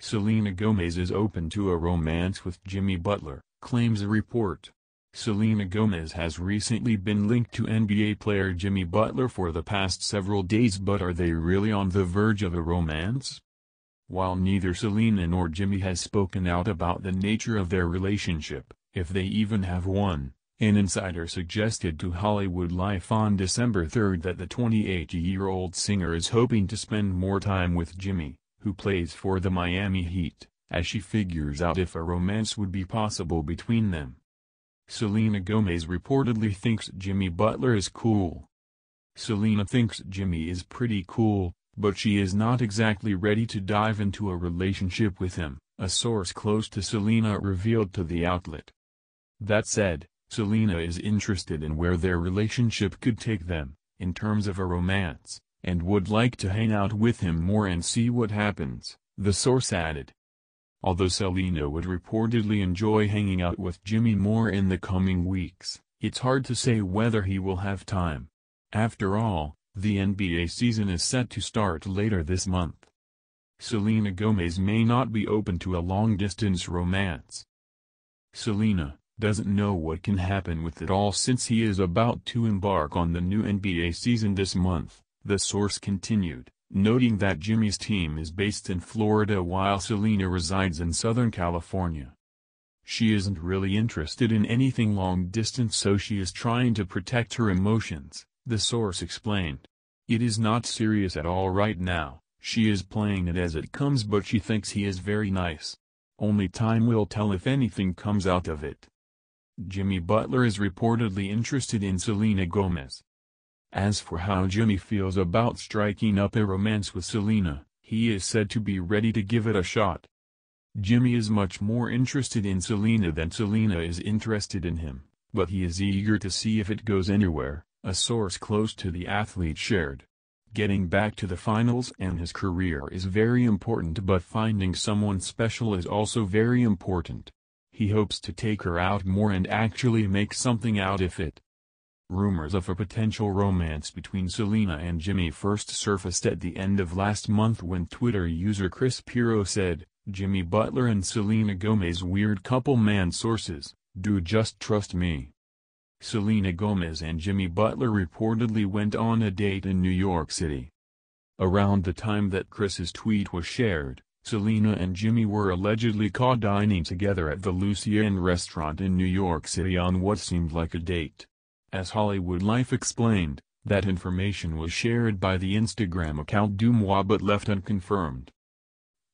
Selena Gomez is open to a romance with Jimmy Butler, claims a report. Selena Gomez has recently been linked to NBA player Jimmy Butler for the past several days but are they really on the verge of a romance? While neither Selena nor Jimmy has spoken out about the nature of their relationship, if they even have one, an insider suggested to Hollywood Life on December 3 that the 28-year-old singer is hoping to spend more time with Jimmy, who plays for the Miami Heat, as she figures out if a romance would be possible between them. Selena Gomez reportedly thinks Jimmy Butler is cool. Selena thinks Jimmy is pretty cool, but she is not exactly ready to dive into a relationship with him, a source close to Selena revealed to the outlet. That said, Selena is interested in where their relationship could take them, in terms of a romance and would like to hang out with him more and see what happens, the source added. Although Selena would reportedly enjoy hanging out with Jimmy more in the coming weeks, it's hard to say whether he will have time. After all, the NBA season is set to start later this month. Selena Gomez may not be open to a long-distance romance. Selena doesn't know what can happen with it all since he is about to embark on the new NBA season this month the source continued, noting that Jimmy's team is based in Florida while Selena resides in Southern California. She isn't really interested in anything long distance so she is trying to protect her emotions, the source explained. It is not serious at all right now, she is playing it as it comes but she thinks he is very nice. Only time will tell if anything comes out of it. Jimmy Butler is reportedly interested in Selena Gomez, as for how Jimmy feels about striking up a romance with Selena, he is said to be ready to give it a shot. Jimmy is much more interested in Selena than Selena is interested in him, but he is eager to see if it goes anywhere, a source close to the athlete shared. Getting back to the finals and his career is very important but finding someone special is also very important. He hopes to take her out more and actually make something out of it rumors of a potential romance between Selena and Jimmy first surfaced at the end of last month when Twitter user Chris Piro said, Jimmy Butler and Selena Gomez weird couple man sources, do just trust me. Selena Gomez and Jimmy Butler reportedly went on a date in New York City. Around the time that Chris's tweet was shared, Selena and Jimmy were allegedly caught dining together at the Lucien restaurant in New York City on what seemed like a date. As Hollywood Life explained, that information was shared by the Instagram account Dumois but left unconfirmed.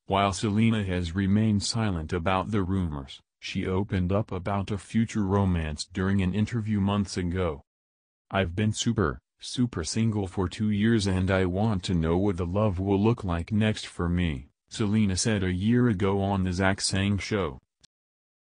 While Selena has remained silent about the rumors, she opened up about a future romance during an interview months ago. I've been super, super single for two years and I want to know what the love will look like next for me, Selena said a year ago on The Zach Sang Show.